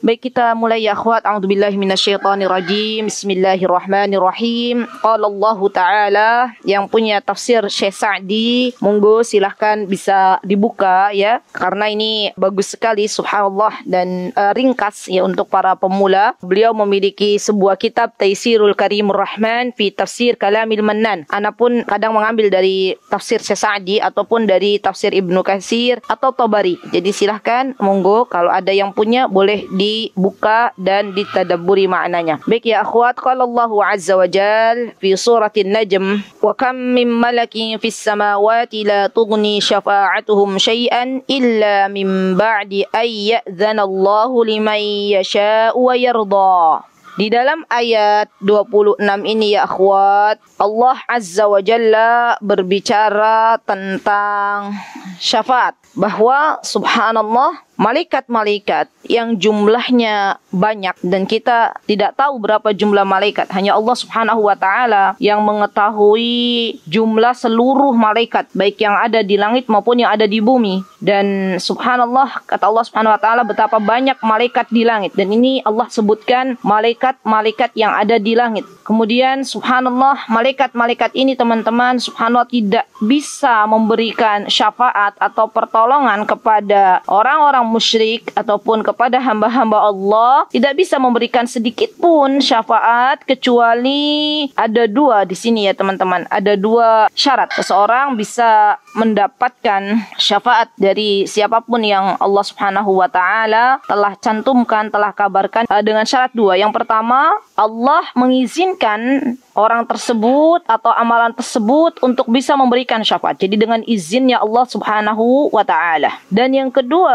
Baik kita mulai ya akhwat. A'udzubillahi minasyaitanirajim Bismillahirrahmanirrahim. Qala Allah Ta'ala yang punya tafsir Syekh Sa'di, monggo silahkan bisa dibuka ya. Karena ini bagus sekali subhanallah dan uh, ringkas ya untuk para pemula. Beliau memiliki sebuah kitab Taisirul Karimur Rahman fi Tafsir Kalamil Mannan. Ana pun kadang mengambil dari tafsir Syekh Sa'di ataupun dari tafsir Ibnu Katsir atau Tabari. Jadi silahkan monggo kalau ada yang punya boleh di dibuka dan ditadaburi maknanya. Baik ya akhwat, qala Allah azza wa jal fi suratin najm wa kam min malakin fis samawati la tughni syafa'atuhum syai'an illa min ba'di ay ya'zana Allah liman yasha'u wa yarda. Di dalam ayat 26 ini ya akhwat, Allah Azza wa Jalla berbicara tentang syafaat. Bahwa subhanallah malaikat-malaikat yang jumlahnya banyak dan kita tidak tahu berapa jumlah malaikat. Hanya Allah Subhanahu wa taala yang mengetahui jumlah seluruh malaikat baik yang ada di langit maupun yang ada di bumi. Dan subhanallah kata Allah Subhanahu wa taala betapa banyak malaikat di langit dan ini Allah sebutkan malaikat-malaikat yang ada di langit. Kemudian subhanallah malaikat-malaikat ini teman-teman subhanallah tidak bisa memberikan syafaat atau pertolongan kepada orang-orang musyrik ataupun kepada hamba-hamba Allah tidak bisa memberikan sedikit pun syafaat kecuali ada dua di sini ya teman-teman ada dua syarat seseorang bisa mendapatkan syafaat dari siapapun yang Allah Subhanahu wa taala telah cantumkan, telah kabarkan eh, dengan syarat dua. Yang pertama, Allah mengizinkan orang tersebut atau amalan tersebut untuk bisa memberikan syafaat. Jadi dengan izinnya Allah Subhanahu wa taala. Dan yang kedua,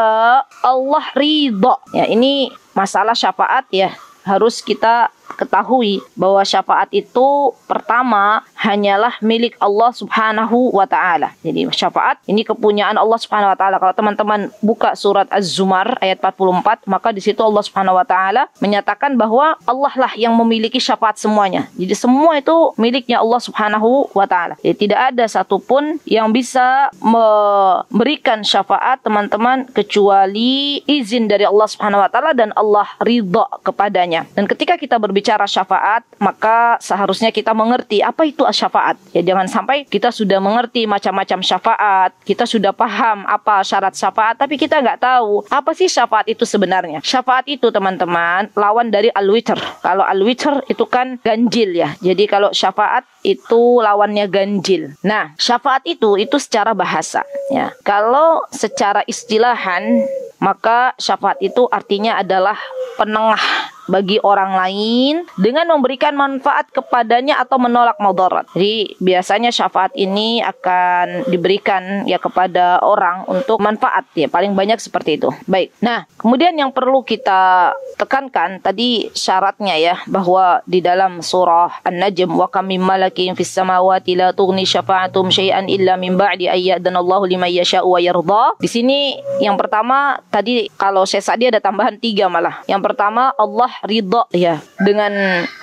Allah ridha. Ya, ini masalah syafaat ya harus kita ketahui bahwa syafaat itu pertama hanyalah milik Allah Subhanahu wa taala. Jadi syafaat ini kepunyaan Allah Subhanahu wa taala. Kalau teman-teman buka surat Az-Zumar ayat 44, maka di situ Allah Subhanahu wa taala menyatakan bahwa Allah lah yang memiliki syafaat semuanya. Jadi semua itu miliknya Allah Subhanahu wa taala. Jadi tidak ada satupun yang bisa memberikan syafaat teman-teman kecuali izin dari Allah Subhanahu wa taala dan Allah ridha kepadanya. Dan ketika kita ber berbicara syafaat, maka seharusnya kita mengerti apa itu syafaat. Ya jangan sampai kita sudah mengerti macam-macam syafaat, kita sudah paham apa syarat syafaat, tapi kita nggak tahu apa sih syafaat itu sebenarnya. Syafaat itu teman-teman lawan dari al-witr. Kalau al-witr itu kan ganjil ya. Jadi kalau syafaat itu lawannya ganjil. Nah, syafaat itu itu secara bahasa ya. Kalau secara istilahan maka syafaat itu artinya adalah penengah bagi orang lain dengan memberikan manfaat kepadanya atau menolak mudarat. Jadi biasanya syafaat ini akan diberikan ya kepada orang untuk manfaat ya paling banyak seperti itu. Baik. Nah, kemudian yang perlu kita tekankan tadi syaratnya ya bahwa di dalam surah An-Najm wa min malakin fis samawati la tughni syafa'atum syai'an illa min ba'di ayyadana Allahu liman yasha'u wa yardha. Di sini yang pertama tadi kalau saya tadi ada tambahan tiga malah. Yang pertama Allah ridho ya dengan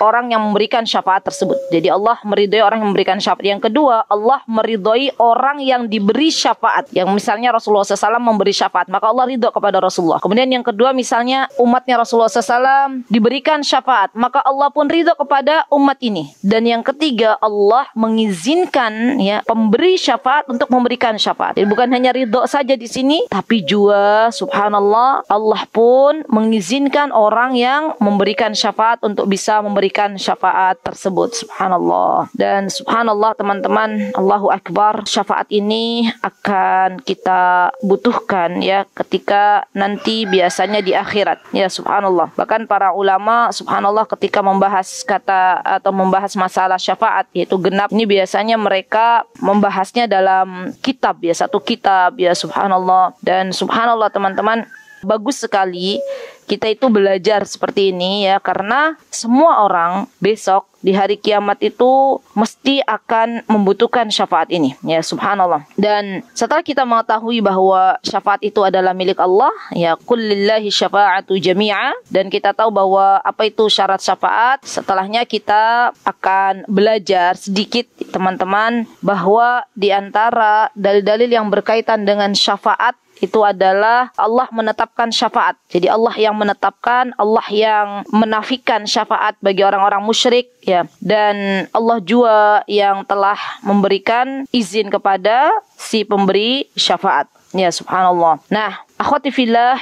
orang yang memberikan syafaat tersebut. Jadi Allah meridhoi orang yang memberikan syafaat. Yang kedua Allah meridhoi orang yang diberi syafaat. Yang misalnya Rasulullah SAW memberi syafaat maka Allah ridho kepada Rasulullah. Kemudian yang kedua misalnya umatnya Rasulullah SAW diberikan syafaat maka Allah pun ridho kepada umat ini. Dan yang ketiga Allah mengizinkan ya pemberi syafaat untuk memberikan syafaat. Jadi bukan hanya ridho saja di sini tapi juga subhan subhanallah Allah pun mengizinkan orang yang memberikan syafaat untuk bisa memberikan syafaat tersebut subhanallah dan subhanallah teman-teman Allahu akbar syafaat ini akan kita butuhkan ya ketika nanti biasanya di akhirat ya subhanallah bahkan para ulama subhanallah ketika membahas kata atau membahas masalah syafaat yaitu genap ini biasanya mereka membahasnya dalam kitab ya satu kitab ya subhanallah dan subhanallah teman-teman teman bagus sekali kita itu belajar seperti ini ya karena semua orang besok di hari kiamat itu mesti akan membutuhkan syafaat ini ya subhanallah dan setelah kita mengetahui bahwa syafaat itu adalah milik Allah ya kulillahi syafaatu jami'a dan kita tahu bahwa apa itu syarat syafaat setelahnya kita akan belajar sedikit teman-teman bahwa di antara dalil-dalil yang berkaitan dengan syafaat itu adalah Allah menetapkan syafaat. Jadi Allah yang menetapkan, Allah yang menafikan syafaat bagi orang-orang musyrik ya. Dan Allah juga yang telah memberikan izin kepada si pemberi syafaat. Ya subhanallah. Nah, akhwati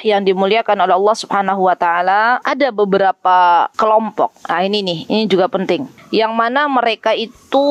yang dimuliakan oleh Allah Subhanahu wa taala, ada beberapa kelompok. Nah, ini nih, ini juga penting. Yang mana mereka itu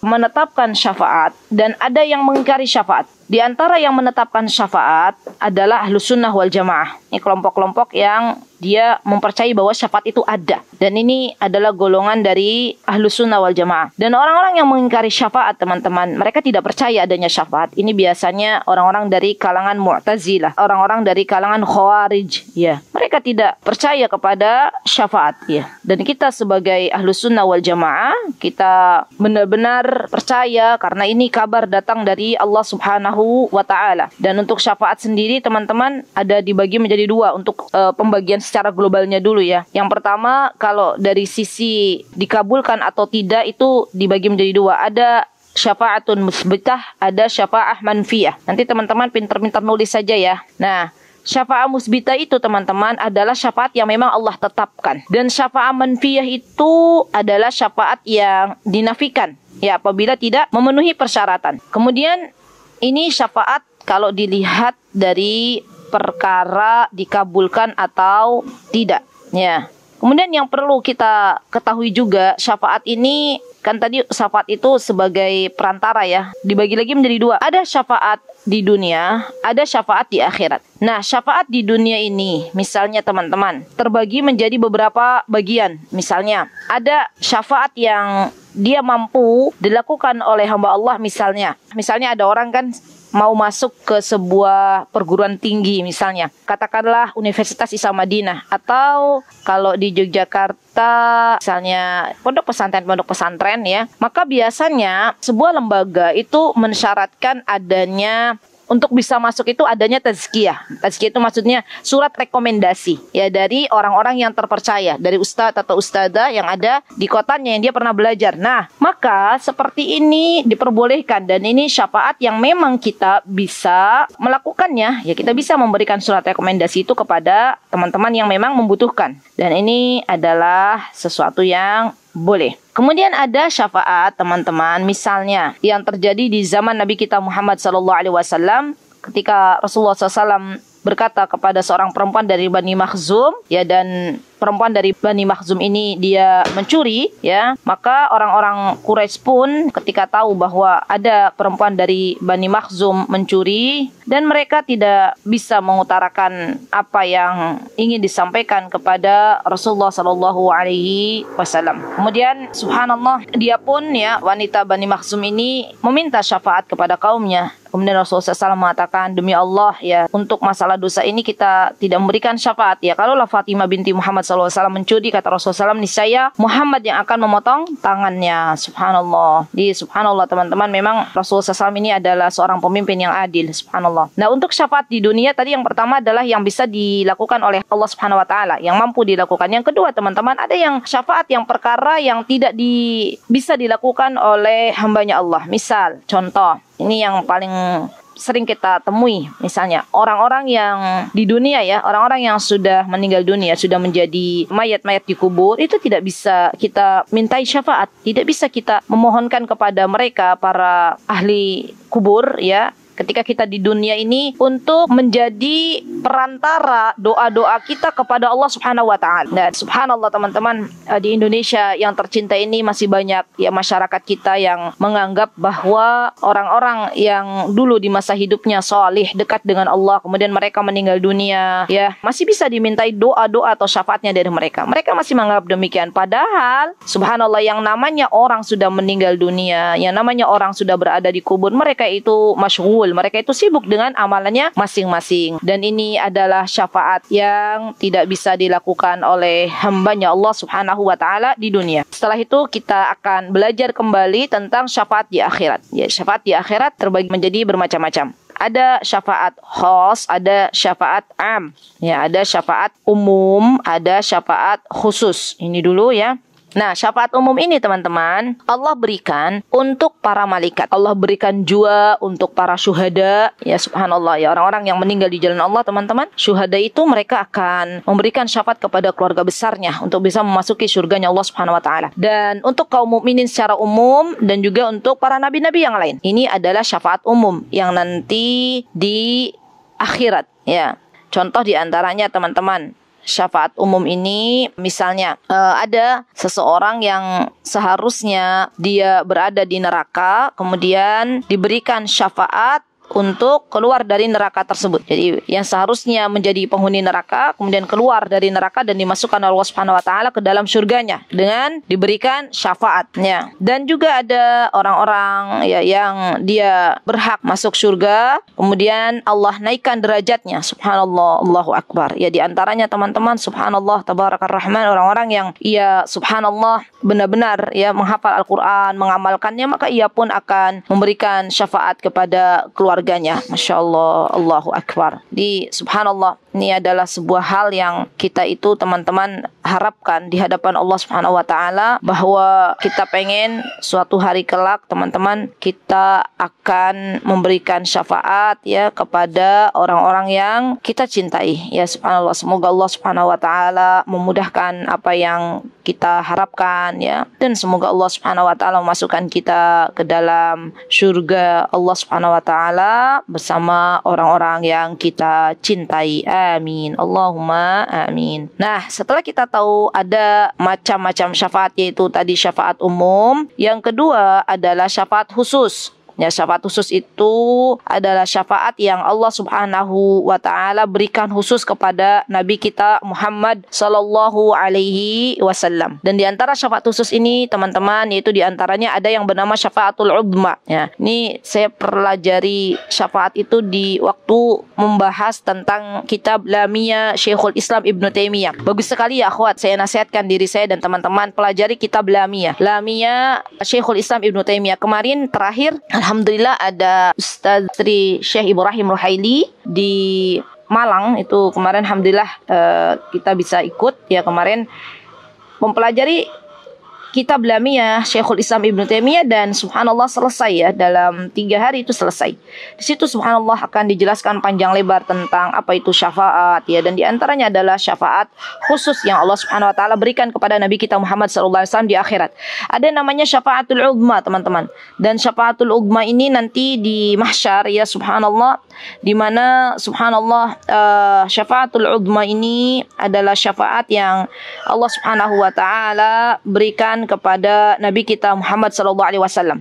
menetapkan syafaat dan ada yang mengingkari syafaat. Di antara yang menetapkan syafaat adalah ahlus sunnah wal jamaah. Ini kelompok-kelompok yang dia mempercayai bahwa syafaat itu ada dan ini adalah golongan dari ahlu sunnah wal jamaah dan orang-orang yang mengingkari syafaat teman-teman mereka tidak percaya adanya syafaat ini biasanya orang-orang dari kalangan mu'tazilah orang-orang dari kalangan khawarij ya mereka tidak percaya kepada syafaat ya dan kita sebagai ahlu sunnah wal jamaah kita benar-benar percaya karena ini kabar datang dari Allah subhanahu wa ta'ala dan untuk syafaat sendiri teman-teman ada dibagi menjadi dua untuk uh, pembagian secara globalnya dulu ya. Yang pertama kalau dari sisi dikabulkan atau tidak itu dibagi menjadi dua. Ada syafaatun musbitah, ada syafaah manfiyah. Nanti teman-teman pinter-pinter nulis saja ya. Nah, Syafa'ah musbita itu teman-teman adalah syafaat yang memang Allah tetapkan. Dan syafa'ah manfiyah itu adalah syafaat yang dinafikan. Ya apabila tidak memenuhi persyaratan. Kemudian ini syafaat kalau dilihat dari perkara dikabulkan atau tidak ya kemudian yang perlu kita ketahui juga syafaat ini kan tadi syafaat itu sebagai perantara ya dibagi lagi menjadi dua ada syafaat di dunia, ada syafaat di akhirat. Nah, syafaat di dunia ini, misalnya teman-teman, terbagi menjadi beberapa bagian. Misalnya, ada syafaat yang dia mampu dilakukan oleh hamba Allah misalnya. Misalnya ada orang kan mau masuk ke sebuah perguruan tinggi misalnya, katakanlah Universitas Islam Madinah atau kalau di Yogyakarta misalnya pondok pesantren pondok pesantren ya, maka biasanya sebuah lembaga itu mensyaratkan adanya untuk bisa masuk itu adanya tazkiyah. Tazkiyah itu maksudnya surat rekomendasi ya dari orang-orang yang terpercaya, dari ustadz atau ustadzah yang ada di kotanya yang dia pernah belajar. Nah, maka seperti ini diperbolehkan dan ini syafaat yang memang kita bisa melakukannya. Ya kita bisa memberikan surat rekomendasi itu kepada teman-teman yang memang membutuhkan. Dan ini adalah sesuatu yang boleh. Kemudian ada syafaat teman-teman, misalnya yang terjadi di zaman Nabi kita Muhammad SAW ketika Rasulullah SAW berkata kepada seorang perempuan dari Bani Makhzum ya dan perempuan dari Bani Makhzum ini dia mencuri ya maka orang-orang Quraisy pun ketika tahu bahwa ada perempuan dari Bani Makhzum mencuri dan mereka tidak bisa mengutarakan apa yang ingin disampaikan kepada Rasulullah Shallallahu alaihi wasallam kemudian subhanallah dia pun ya wanita Bani Makhzum ini meminta syafaat kepada kaumnya Kemudian Rasulullah SAW mengatakan demi Allah ya untuk masalah dosa ini kita tidak memberikan syafaat ya. Kalaulah Fatimah binti Muhammad SAW mencuri kata Rasulullah SAW niscaya Muhammad yang akan memotong tangannya. Subhanallah. Di Subhanallah teman-teman memang Rasulullah SAW ini adalah seorang pemimpin yang adil. Subhanallah. Nah untuk syafaat di dunia tadi yang pertama adalah yang bisa dilakukan oleh Allah Subhanahu Wa Taala yang mampu dilakukan. Yang kedua teman-teman ada yang syafaat yang perkara yang tidak di, bisa dilakukan oleh hambanya Allah. Misal contoh ini yang paling sering kita temui misalnya orang-orang yang di dunia ya orang-orang yang sudah meninggal dunia sudah menjadi mayat-mayat di kubur itu tidak bisa kita mintai syafaat tidak bisa kita memohonkan kepada mereka para ahli kubur ya ketika kita di dunia ini untuk menjadi perantara doa-doa kita kepada Allah Subhanahu wa taala. dan subhanallah teman-teman, eh, di Indonesia yang tercinta ini masih banyak ya masyarakat kita yang menganggap bahwa orang-orang yang dulu di masa hidupnya solih dekat dengan Allah, kemudian mereka meninggal dunia, ya masih bisa dimintai doa-doa atau syafaatnya dari mereka. Mereka masih menganggap demikian. Padahal, subhanallah yang namanya orang sudah meninggal dunia, yang namanya orang sudah berada di kubur, mereka itu masyhul, mereka itu sibuk dengan amalannya masing-masing. Dan ini adalah syafaat yang tidak bisa dilakukan oleh hambanya Allah Subhanahu wa taala di dunia. Setelah itu kita akan belajar kembali tentang syafaat di akhirat. Ya, syafaat di akhirat terbagi menjadi bermacam-macam ada syafaat khos, ada syafaat am, ya, ada syafaat umum, ada syafaat khusus. Ini dulu ya. Nah, syafaat umum ini teman-teman, Allah berikan untuk para malaikat. Allah berikan juga untuk para syuhada. Ya subhanallah ya, orang-orang yang meninggal di jalan Allah teman-teman. Syuhada itu mereka akan memberikan syafaat kepada keluarga besarnya untuk bisa memasuki surganya Allah subhanahu wa ta'ala. Dan untuk kaum mukminin secara umum dan juga untuk para nabi-nabi yang lain. Ini adalah syafaat umum yang nanti di akhirat ya. Contoh diantaranya teman-teman syafaat umum ini misalnya eh, ada seseorang yang seharusnya dia berada di neraka kemudian diberikan syafaat untuk keluar dari neraka tersebut. Jadi yang seharusnya menjadi penghuni neraka kemudian keluar dari neraka dan dimasukkan oleh Allah Subhanahu wa taala ke dalam surganya dengan diberikan syafaatnya. Dan juga ada orang-orang ya yang dia berhak masuk surga, kemudian Allah naikkan derajatnya. Subhanallah, Allahu Akbar. Ya di antaranya teman-teman subhanallah tabarakar rahman orang-orang yang ia subhanallah benar-benar ya menghafal Al-Qur'an, mengamalkannya maka ia pun akan memberikan syafaat kepada keluarga keluarganya Masya Allah Allahu Akbar di Subhanallah ini adalah sebuah hal yang kita itu teman-teman harapkan di hadapan Allah Subhanahu wa taala bahwa kita pengen suatu hari kelak teman-teman kita akan memberikan syafaat ya kepada orang-orang yang kita cintai ya subhanallah semoga Allah Subhanahu wa taala memudahkan apa yang kita harapkan ya dan semoga Allah Subhanahu wa taala memasukkan kita ke dalam surga Allah Subhanahu wa taala bersama orang-orang yang kita cintai. Eh, Amin. Allahumma amin. Nah, setelah kita tahu ada macam-macam syafaat yaitu tadi syafaat umum, yang kedua adalah syafaat khusus. Ya, Syafaat khusus itu adalah syafaat yang Allah Subhanahu wa taala berikan khusus kepada nabi kita Muhammad sallallahu alaihi wasallam. Dan di antara syafaat khusus ini teman-teman yaitu di antaranya ada yang bernama syafaatul udma ya. Ini saya pelajari syafaat itu di waktu membahas tentang kitab Lamia Syekhul Islam Ibnu Taimiyah. Bagus sekali ya akhwat, saya nasihatkan diri saya dan teman-teman pelajari kitab Lamia. Lamia Syekhul Islam Ibnu Taimiyah. Kemarin terakhir Alhamdulillah ada Ustaz Sri Syekh Ibrahim Rohaili di Malang itu kemarin alhamdulillah uh, kita bisa ikut ya kemarin mempelajari kitab Lamiyah Syekhul Islam Ibnu Taimiyah dan subhanallah selesai ya dalam tiga hari itu selesai. Di situ subhanallah akan dijelaskan panjang lebar tentang apa itu syafaat ya dan diantaranya adalah syafaat khusus yang Allah Subhanahu wa taala berikan kepada Nabi kita Muhammad sallallahu alaihi wasallam di akhirat. Ada namanya syafaatul ugma teman-teman. Dan syafaatul ugma ini nanti di mahsyar ya subhanallah di mana subhanallah uh, syafaatul ugma ini adalah syafaat yang Allah Subhanahu wa taala berikan kepada Nabi kita Muhammad sallallahu alaihi wasallam.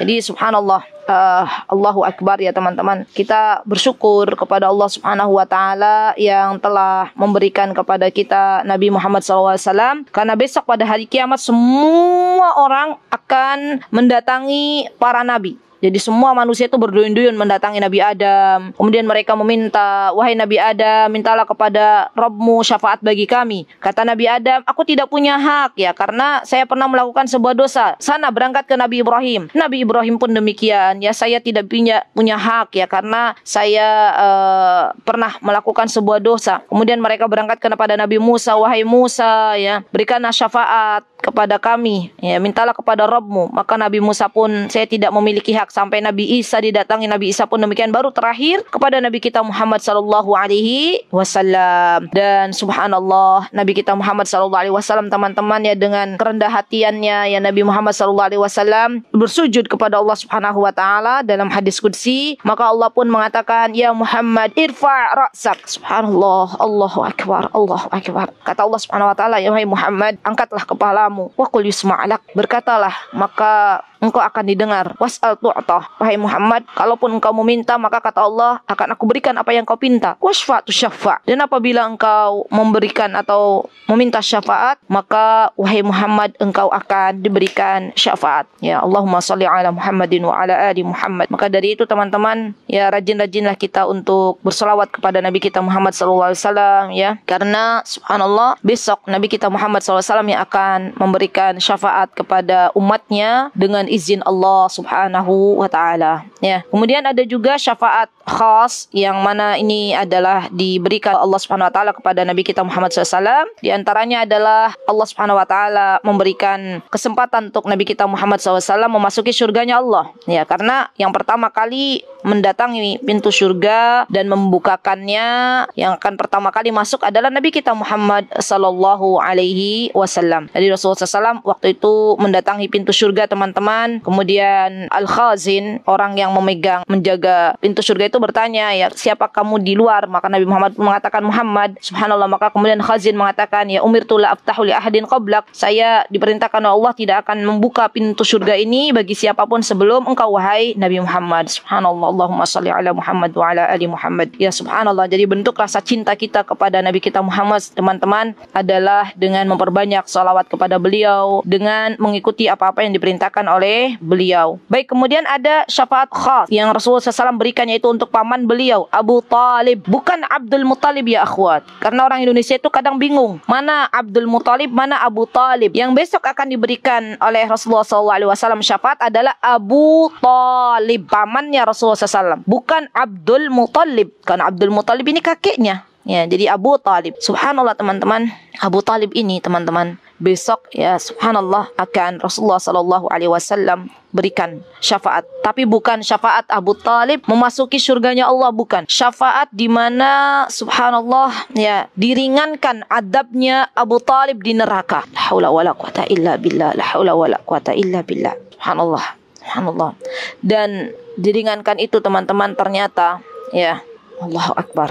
Jadi subhanallah uh, Allahu akbar ya teman-teman. Kita bersyukur kepada Allah Subhanahu wa taala yang telah memberikan kepada kita Nabi Muhammad sallallahu alaihi wasallam karena besok pada hari kiamat semua orang akan mendatangi para nabi jadi semua manusia itu berduyun-duyun mendatangi Nabi Adam. Kemudian mereka meminta, wahai Nabi Adam, mintalah kepada Robmu syafaat bagi kami. Kata Nabi Adam, aku tidak punya hak ya, karena saya pernah melakukan sebuah dosa. Sana berangkat ke Nabi Ibrahim. Nabi Ibrahim pun demikian. Ya saya tidak punya punya hak ya, karena saya uh, pernah melakukan sebuah dosa. Kemudian mereka berangkat kepada Nabi Musa, wahai Musa ya, berikanlah syafaat kepada kami. Ya mintalah kepada Robmu. Maka Nabi Musa pun saya tidak memiliki hak sampai Nabi Isa didatangi Nabi Isa pun demikian baru terakhir kepada Nabi kita Muhammad sallallahu alaihi wasallam dan subhanallah Nabi kita Muhammad sallallahu alaihi wasallam teman-teman ya dengan kerendah hatiannya ya Nabi Muhammad sallallahu alaihi wasallam bersujud kepada Allah Subhanahu wa taala dalam hadis qudsi maka Allah pun mengatakan ya Muhammad irfa ra'sak subhanallah Allah akbar Allah akbar kata Allah Subhanahu wa taala ya Muhammad angkatlah kepalamu wa qul yusma'alak berkatalah maka engkau akan didengar. Was'al tu'tah. Wahai Muhammad, kalaupun engkau meminta, maka kata Allah, akan aku berikan apa yang kau pinta. Wasfa tu syafa. Dan apabila engkau memberikan atau meminta syafaat, maka wahai Muhammad, engkau akan diberikan syafaat. Ya Allahumma salli ala Muhammadin wa ala ali Muhammad. Maka dari itu teman-teman, ya rajin-rajinlah kita untuk bersolawat kepada Nabi kita Muhammad sallallahu alaihi wasallam ya. Karena subhanallah, besok Nabi kita Muhammad sallallahu alaihi wasallam yang akan memberikan syafaat kepada umatnya dengan izin Allah Subhanahu wa taala. Ya. Kemudian ada juga syafaat khas yang mana ini adalah diberikan Allah Subhanahu wa taala kepada Nabi kita Muhammad SAW. Di antaranya adalah Allah Subhanahu wa taala memberikan kesempatan untuk Nabi kita Muhammad SAW memasuki surganya Allah. Ya, karena yang pertama kali mendatangi pintu surga dan membukakannya yang akan pertama kali masuk adalah Nabi kita Muhammad sallallahu alaihi wasallam. Jadi Rasulullah SAW waktu itu mendatangi pintu surga teman-teman Rahman, kemudian Al-Khazin, orang yang memegang menjaga pintu surga itu bertanya, ya siapa kamu di luar? Maka Nabi Muhammad mengatakan Muhammad. Subhanallah, maka kemudian Khazin mengatakan, ya umirtula aftahu li ahadin qablak. Saya diperintahkan oleh Allah tidak akan membuka pintu surga ini bagi siapapun sebelum engkau wahai Nabi Muhammad. Subhanallah, Allahumma salli ala Muhammad wa ala ali Muhammad. Ya subhanallah, jadi bentuk rasa cinta kita kepada Nabi kita Muhammad, teman-teman, adalah dengan memperbanyak salawat kepada beliau, dengan mengikuti apa-apa yang diperintahkan oleh oleh beliau. Baik, kemudian ada syafaat khas yang Rasulullah SAW berikan yaitu untuk paman beliau, Abu Talib. Bukan Abdul Muttalib ya akhwat. Karena orang Indonesia itu kadang bingung. Mana Abdul Muttalib, mana Abu Talib. Yang besok akan diberikan oleh Rasulullah SAW syafaat adalah Abu Talib. Pamannya Rasulullah SAW. Bukan Abdul Muttalib. Karena Abdul Muttalib ini kakeknya. Ya, jadi Abu Talib. Subhanallah teman-teman, Abu Talib ini teman-teman besok ya subhanallah akan Rasulullah Shallallahu Alaihi Wasallam berikan syafaat. Tapi bukan syafaat Abu Talib memasuki surganya Allah bukan. Syafaat di mana subhanallah ya diringankan adabnya Abu Talib di neraka. La walak wala quwata illa billah. La haula wala quwata illa billah. Subhanallah. Subhanallah. Dan diringankan itu teman-teman ternyata ya Allahu Akbar.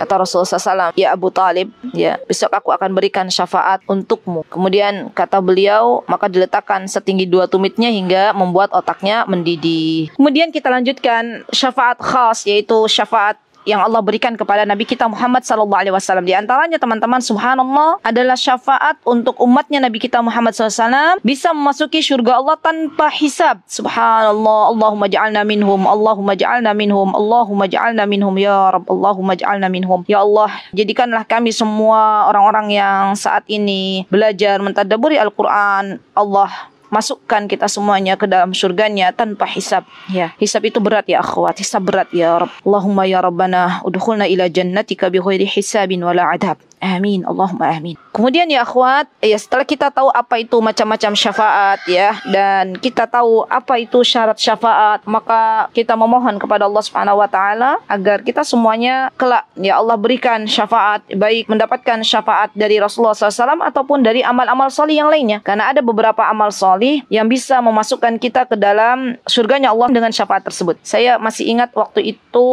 Kata Rasulullah SAW, ya Abu Talib, ya besok aku akan berikan syafaat untukmu. Kemudian kata beliau, maka diletakkan setinggi dua tumitnya hingga membuat otaknya mendidih. Kemudian kita lanjutkan syafaat khas, yaitu syafaat yang Allah berikan kepada Nabi kita Muhammad sallallahu alaihi wasallam. Di antaranya teman-teman subhanallah adalah syafaat untuk umatnya Nabi kita Muhammad wasallam bisa memasuki surga Allah tanpa hisab. Subhanallah, Allahumma ja'alna minhum, Allahumma ja'alna minhum, Allahumma ja'alna minhum ya Rabb, Allahumma ja'alna minhum. Ya Allah, jadikanlah kami semua orang-orang yang saat ini belajar mentadaburi Al-Qur'an. Allah masukkan kita semuanya ke dalam surganya tanpa hisab. Ya, hisab itu berat ya akhwat, hisab berat ya Rabb. Allahumma ya Rabbana udkhulna ila jannatika bighairi hisabin wala adab. Amin, Allahumma amin. Kemudian ya akhwat, ya setelah kita tahu apa itu macam-macam syafaat ya dan kita tahu apa itu syarat syafaat, maka kita memohon kepada Allah Subhanahu wa taala agar kita semuanya kelak ya Allah berikan syafaat baik mendapatkan syafaat dari Rasulullah SAW ataupun dari amal-amal solih yang lainnya. Karena ada beberapa amal solih yang bisa memasukkan kita ke dalam surganya Allah dengan syafaat tersebut. Saya masih ingat waktu itu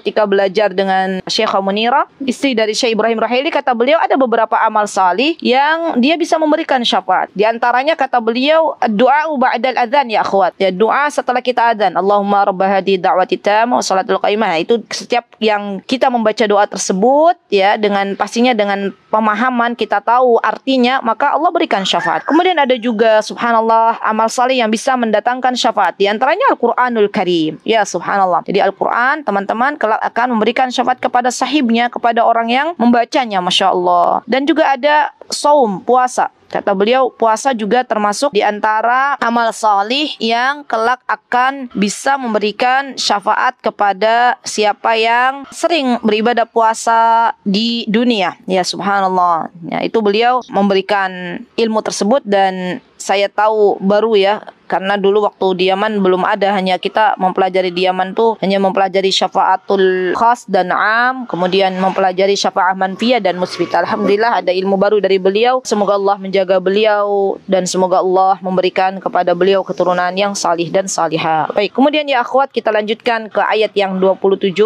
ketika belajar dengan Syekh Munira, istri dari Syekh Ibrahim Rahili kata kata beliau ada beberapa amal salih yang dia bisa memberikan syafaat. Di antaranya kata beliau doa ba'dal adzan ya akhwat. Ya doa setelah kita adzan. Allahumma rabb hadi da'wati wa salatul qaimah. Nah, itu setiap yang kita membaca doa tersebut ya dengan pastinya dengan pemahaman kita tahu artinya maka Allah berikan syafaat. Kemudian ada juga subhanallah amal salih yang bisa mendatangkan syafaat. Di antaranya Al-Qur'anul Karim. Ya subhanallah. Jadi Al-Qur'an teman-teman kelak akan memberikan syafaat kepada sahibnya, kepada orang yang membacanya. Masya Masya Allah. Dan juga ada saum, puasa. Kata beliau, puasa juga termasuk di antara amal salih yang kelak akan bisa memberikan syafaat kepada siapa yang sering beribadah puasa di dunia. Ya subhanallah. Ya, itu beliau memberikan ilmu tersebut dan saya tahu baru ya karena dulu waktu diaman belum ada hanya kita mempelajari diaman tuh hanya mempelajari syafaatul khas dan am kemudian mempelajari syafaat manfiyah dan musbit alhamdulillah ada ilmu baru dari beliau semoga Allah menjaga beliau dan semoga Allah memberikan kepada beliau keturunan yang salih dan salihah baik kemudian ya akhwat kita lanjutkan ke ayat yang 27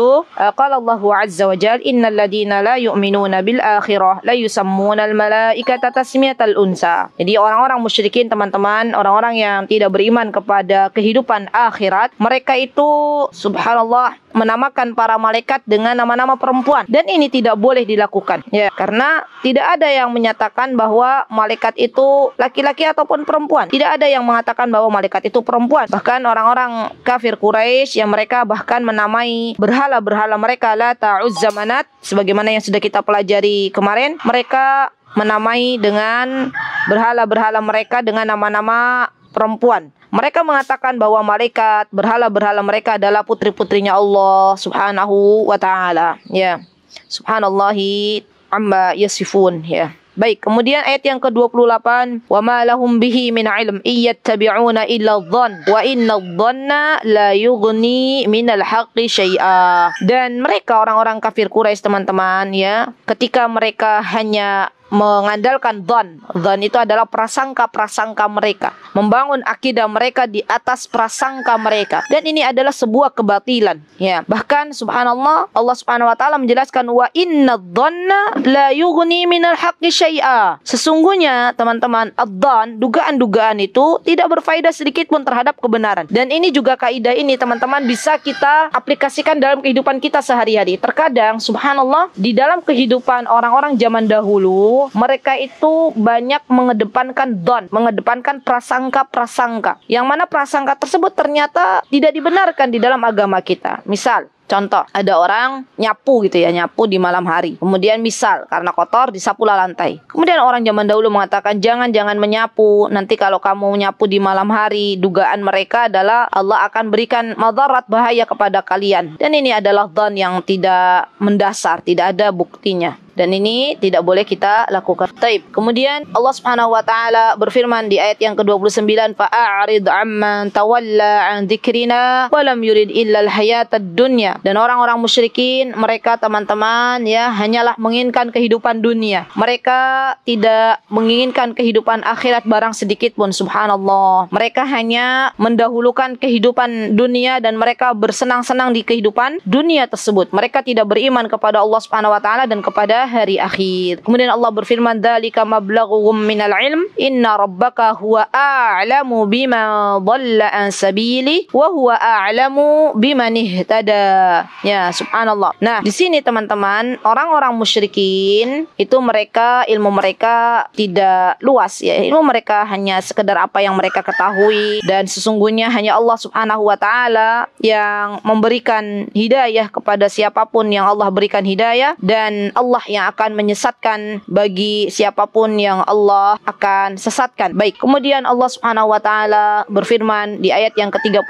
qala Allah azza wa jal innal ladina la yu'minuna bil akhirah la yusammuna al malaikata tasmiyatal unsa jadi orang-orang musyrikin teman-teman orang-orang yang tidak beriman kepada kehidupan akhirat, mereka itu subhanallah menamakan para malaikat dengan nama-nama perempuan dan ini tidak boleh dilakukan ya karena tidak ada yang menyatakan bahwa malaikat itu laki-laki ataupun perempuan tidak ada yang mengatakan bahwa malaikat itu perempuan bahkan orang-orang kafir Quraisy yang mereka bahkan menamai berhala-berhala mereka la ta'uz zamanat sebagaimana yang sudah kita pelajari kemarin mereka menamai dengan berhala-berhala mereka dengan nama-nama perempuan. Mereka mengatakan bahwa malaikat, berhala-berhala mereka adalah putri-putrinya Allah Subhanahu wa taala. Ya. Subhanallahi amma yasifun ya. Baik, kemudian ayat yang ke-28, "Wa ma lahum bihi min ilm iyattabi'una illa dhann wa inna dhanna la yughni min al-haqqi syai'a." Dan mereka orang-orang kafir Quraisy teman-teman ya, ketika mereka hanya mengandalkan don. Don itu adalah prasangka-prasangka mereka. Membangun akidah mereka di atas prasangka mereka. Dan ini adalah sebuah kebatilan. Ya. Bahkan subhanallah Allah subhanahu wa ta'ala menjelaskan wa inna donna la yughni minal haqqi syai'a. Sesungguhnya teman-teman don, dugaan-dugaan itu tidak berfaedah sedikit pun terhadap kebenaran. Dan ini juga kaidah ini teman-teman bisa kita aplikasikan dalam kehidupan kita sehari-hari. Terkadang subhanallah di dalam kehidupan orang-orang zaman dahulu mereka itu banyak mengedepankan don, mengedepankan prasangka-prasangka. Yang mana prasangka tersebut ternyata tidak dibenarkan di dalam agama kita. Misal, Contoh, ada orang nyapu gitu ya, nyapu di malam hari. Kemudian misal karena kotor disapulah lantai. Kemudian orang zaman dahulu mengatakan jangan jangan menyapu. Nanti kalau kamu menyapu di malam hari, dugaan mereka adalah Allah akan berikan madarat bahaya kepada kalian. Dan ini adalah don yang tidak mendasar, tidak ada buktinya dan ini tidak boleh kita lakukan. Taib. Kemudian Allah Subhanahu wa taala berfirman di ayat yang ke-29 fa'arid amman tawalla an dzikrina wa lam yurid illa al-hayatad dunya. Dan orang-orang musyrikin mereka teman-teman ya hanyalah menginginkan kehidupan dunia. Mereka tidak menginginkan kehidupan akhirat barang sedikit pun subhanallah. Mereka hanya mendahulukan kehidupan dunia dan mereka bersenang-senang di kehidupan dunia tersebut. Mereka tidak beriman kepada Allah Subhanahu wa taala dan kepada hari akhir. Kemudian Allah berfirman, "Dzalika mablaghuhum minal ilm, inna rabbaka huwa a'lamu bima dhalla an sabili wa huwa a'lamu biman ihtada." Ya, subhanallah. Nah, di sini teman-teman, orang-orang musyrikin itu mereka ilmu mereka tidak luas ya. Ilmu mereka hanya sekedar apa yang mereka ketahui dan sesungguhnya hanya Allah Subhanahu wa taala yang memberikan hidayah kepada siapapun yang Allah berikan hidayah dan Allah yang yang akan menyesatkan bagi siapapun yang Allah akan sesatkan. Baik, kemudian Allah Subhanahu wa taala berfirman di ayat yang ke-31,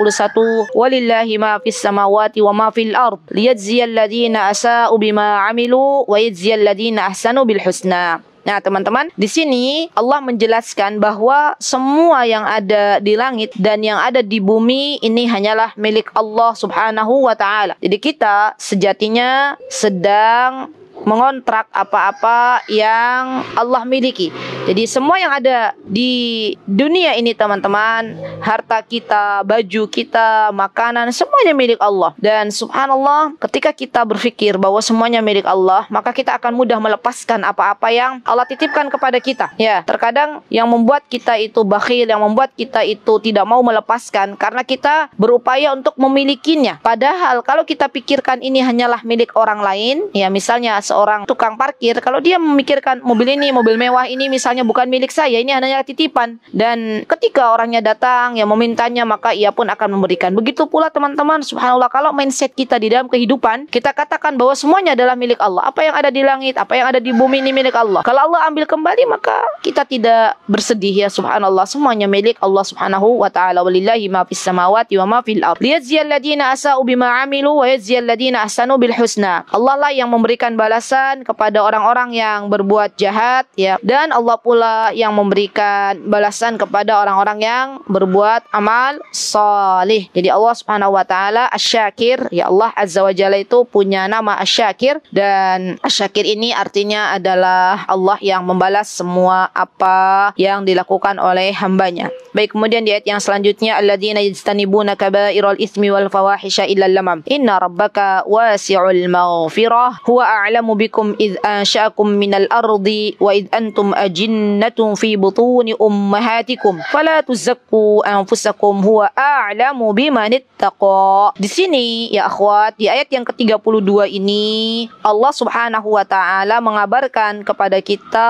"Walillahi ma fis samawati wa ma fil ard liyajziyal ladina asa'u bima 'amilu wa yajziyal ahsanu bil husna." Nah, teman-teman, di sini Allah menjelaskan bahwa semua yang ada di langit dan yang ada di bumi ini hanyalah milik Allah Subhanahu wa taala. Jadi kita sejatinya sedang mengontrak apa-apa yang Allah miliki. Jadi semua yang ada di dunia ini teman-teman, harta kita, baju kita, makanan, semuanya milik Allah. Dan subhanallah, ketika kita berpikir bahwa semuanya milik Allah, maka kita akan mudah melepaskan apa-apa yang Allah titipkan kepada kita. Ya, terkadang yang membuat kita itu bakhil, yang membuat kita itu tidak mau melepaskan karena kita berupaya untuk memilikinya. Padahal kalau kita pikirkan ini hanyalah milik orang lain, ya misalnya seorang tukang parkir, kalau dia memikirkan mobil ini, mobil mewah ini misalnya bukan milik saya, ini hanya titipan. Dan ketika orangnya datang yang memintanya, maka ia pun akan memberikan. Begitu pula teman-teman, subhanallah kalau mindset kita di dalam kehidupan, kita katakan bahwa semuanya adalah milik Allah. Apa yang ada di langit, apa yang ada di bumi ini milik Allah. Kalau Allah ambil kembali, maka kita tidak bersedih ya subhanallah. Semuanya milik Allah subhanahu wa ta'ala. Walillahi ma fis samawati wa ma fil ard. Liyajziyal ladina asa'u bima amilu wa yajziyal ladina ahsanu bil husna. Allah lah yang memberikan balas balasan kepada orang-orang yang berbuat jahat ya dan Allah pula yang memberikan balasan kepada orang-orang yang berbuat amal salih. Jadi Allah Subhanahu wa taala asyakir ya Allah Azza wa Jalla itu punya nama asyakir dan asyakir ini artinya adalah Allah yang membalas semua apa yang dilakukan oleh hambanya. Baik kemudian di ayat yang selanjutnya alladzina yajtanibuna kaba'iral ismi wal fawahisha illa lamam inna rabbaka wasi'ul maghfirah huwa a'lamu bikum id ansha'akum minal ardi wa id antum ajinnatun fi butuni ummahatikum fala tuzakku anfusakum huwa a'lamu biman ittaqa. Di sini ya akhwat di ayat yang ke-32 ini Allah Subhanahu wa taala mengabarkan kepada kita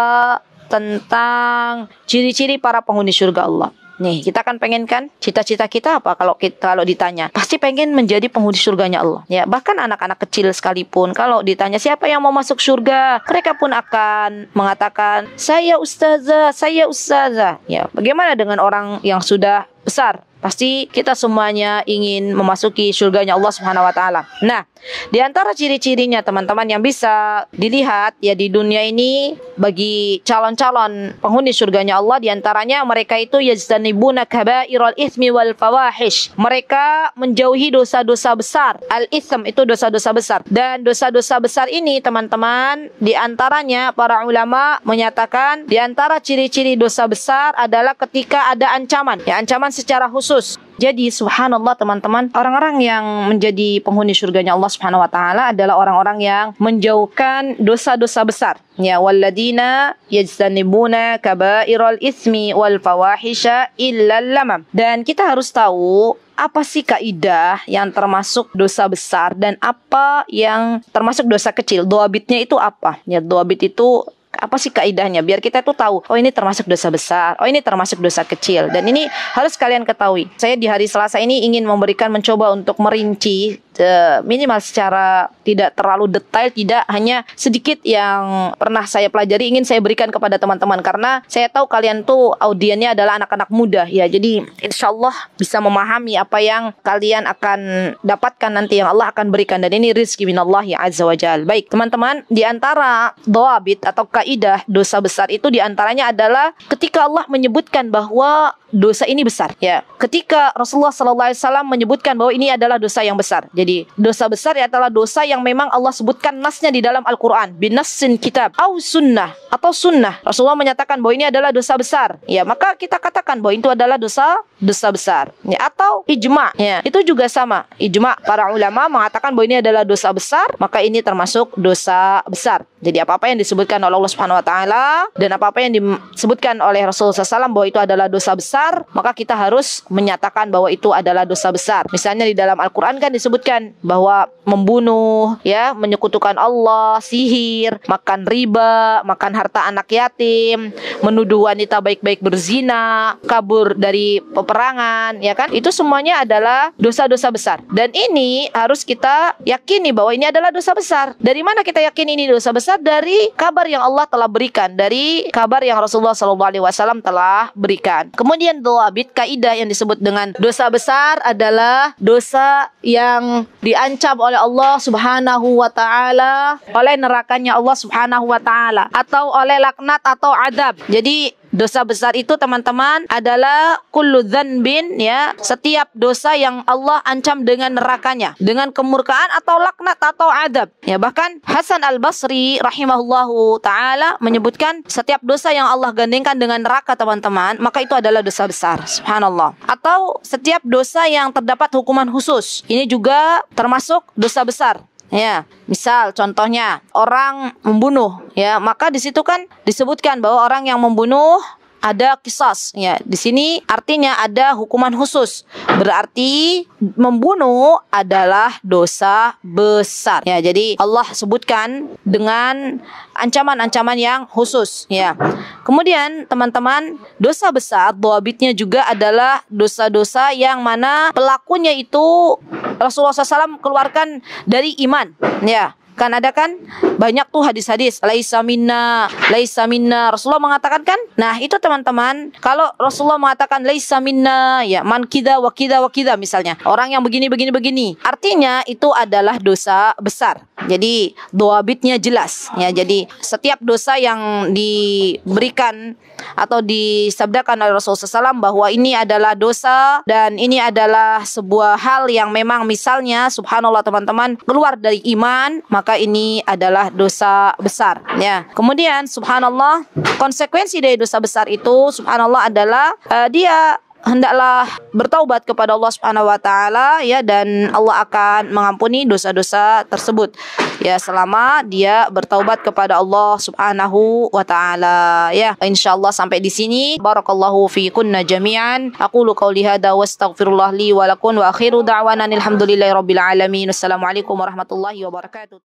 tentang ciri-ciri para penghuni surga Allah. Nih, kita kan pengen kan cita-cita kita apa kalau kita kalau ditanya? Pasti pengen menjadi penghuni surganya Allah. Ya, bahkan anak-anak kecil sekalipun kalau ditanya siapa yang mau masuk surga, mereka pun akan mengatakan, "Saya ustazah, saya ustazah." Ya, bagaimana dengan orang yang sudah besar Pasti kita semuanya ingin memasuki surganya Allah Subhanahu wa taala. Nah, di antara ciri-cirinya teman-teman yang bisa dilihat ya di dunia ini bagi calon-calon penghuni surganya Allah di antaranya mereka itu yajtanibuna kabairal ismi wal fawahish. Mereka menjauhi dosa-dosa besar. Al ism itu dosa-dosa besar. Dan dosa-dosa besar ini teman-teman di antaranya para ulama menyatakan di antara ciri-ciri dosa besar adalah ketika ada ancaman. Ya ancaman secara khusus khusus. Jadi subhanallah teman-teman, orang-orang yang menjadi penghuni surganya Allah Subhanahu wa taala adalah orang-orang yang menjauhkan dosa-dosa besar. Ya walladina yajtanibuna kabairal ismi wal fawahisha illa lamam. Dan kita harus tahu apa sih kaidah yang termasuk dosa besar dan apa yang termasuk dosa kecil? bitnya itu apa? Ya, bit itu apa sih kaidahnya biar kita tuh tahu oh ini termasuk dosa besar oh ini termasuk dosa kecil dan ini harus kalian ketahui saya di hari Selasa ini ingin memberikan mencoba untuk merinci e, minimal secara tidak terlalu detail tidak hanya sedikit yang pernah saya pelajari ingin saya berikan kepada teman-teman karena saya tahu kalian tuh audiennya adalah anak-anak muda ya jadi insyaallah bisa memahami apa yang kalian akan dapatkan nanti yang Allah akan berikan dan ini rizki minallah ya azza wajal baik teman-teman di antara doabit atau kaidah dosa besar itu diantaranya adalah ketika Allah menyebutkan bahwa dosa ini besar ya ketika Rasulullah Sallallahu Alaihi Wasallam menyebutkan bahwa ini adalah dosa yang besar jadi dosa besar ya adalah dosa yang memang Allah sebutkan nasnya di dalam Al-Quran binasin kitab au sunnah atau sunnah Rasulullah menyatakan bahwa ini adalah dosa besar ya maka kita katakan bahwa itu adalah dosa dosa besar ya atau ijma ya itu juga sama ijma para ulama mengatakan bahwa ini adalah dosa besar maka ini termasuk dosa besar jadi apa apa yang disebutkan oleh Allah Subhanahu wa taala dan apa-apa yang disebutkan oleh Rasul SAW bahwa itu adalah dosa besar, maka kita harus menyatakan bahwa itu adalah dosa besar. Misalnya di dalam Al-Qur'an kan disebutkan bahwa membunuh, ya, menyekutukan Allah, sihir, makan riba, makan harta anak yatim, menuduh wanita baik-baik berzina, kabur dari peperangan, ya kan? Itu semuanya adalah dosa-dosa besar. Dan ini harus kita yakini bahwa ini adalah dosa besar. Dari mana kita yakin ini dosa besar? Dari kabar yang Allah Allah telah berikan dari kabar yang Rasulullah Shallallahu Alaihi Wasallam telah berikan. Kemudian doabit kaidah yang disebut dengan dosa besar adalah dosa yang diancam oleh Allah Subhanahu Wa Taala oleh nerakanya Allah Subhanahu Wa Taala atau oleh laknat atau adab. Jadi Dosa besar itu teman-teman adalah kullu bin ya, setiap dosa yang Allah ancam dengan nerakanya, dengan kemurkaan atau laknat atau adab. Ya bahkan Hasan Al-Basri rahimahullahu taala menyebutkan setiap dosa yang Allah gandengkan dengan neraka teman-teman, maka itu adalah dosa besar. Subhanallah. Atau setiap dosa yang terdapat hukuman khusus. Ini juga termasuk dosa besar. Ya, misal contohnya orang membunuh, ya, maka di situ kan disebutkan bahwa orang yang membunuh ada kisos ya. Di sini artinya ada hukuman khusus. Berarti membunuh adalah dosa besar. Ya, jadi Allah sebutkan dengan ancaman-ancaman yang khusus ya. Kemudian teman-teman, dosa besar doabitnya juga adalah dosa-dosa yang mana pelakunya itu Rasulullah SAW keluarkan dari iman ya Kan ada kan banyak tuh hadis-hadis laisa minna, laisa minna. Rasulullah mengatakan kan? Nah, itu teman-teman, kalau Rasulullah mengatakan laisa minna, ya man kida wa kida wa kida misalnya. Orang yang begini begini begini. Artinya itu adalah dosa besar. Jadi doa bitnya jelas ya. Jadi setiap dosa yang diberikan atau disabdakan oleh Rasulullah SAW bahwa ini adalah dosa dan ini adalah sebuah hal yang memang misalnya subhanallah teman-teman keluar dari iman maka maka ini adalah dosa besar ya. Kemudian subhanallah konsekuensi dari dosa besar itu subhanallah adalah uh, dia hendaklah bertaubat kepada Allah Subhanahu wa taala ya dan Allah akan mengampuni dosa-dosa tersebut ya selama dia bertaubat kepada Allah Subhanahu wa taala ya insyaallah sampai di sini barakallahu fi kunna jami'an aqulu qauli hadza wastaghfirullah li wa lakum wa akhiru da'wana alhamdulillahi rabbil alamin assalamualaikum warahmatullahi wabarakatuh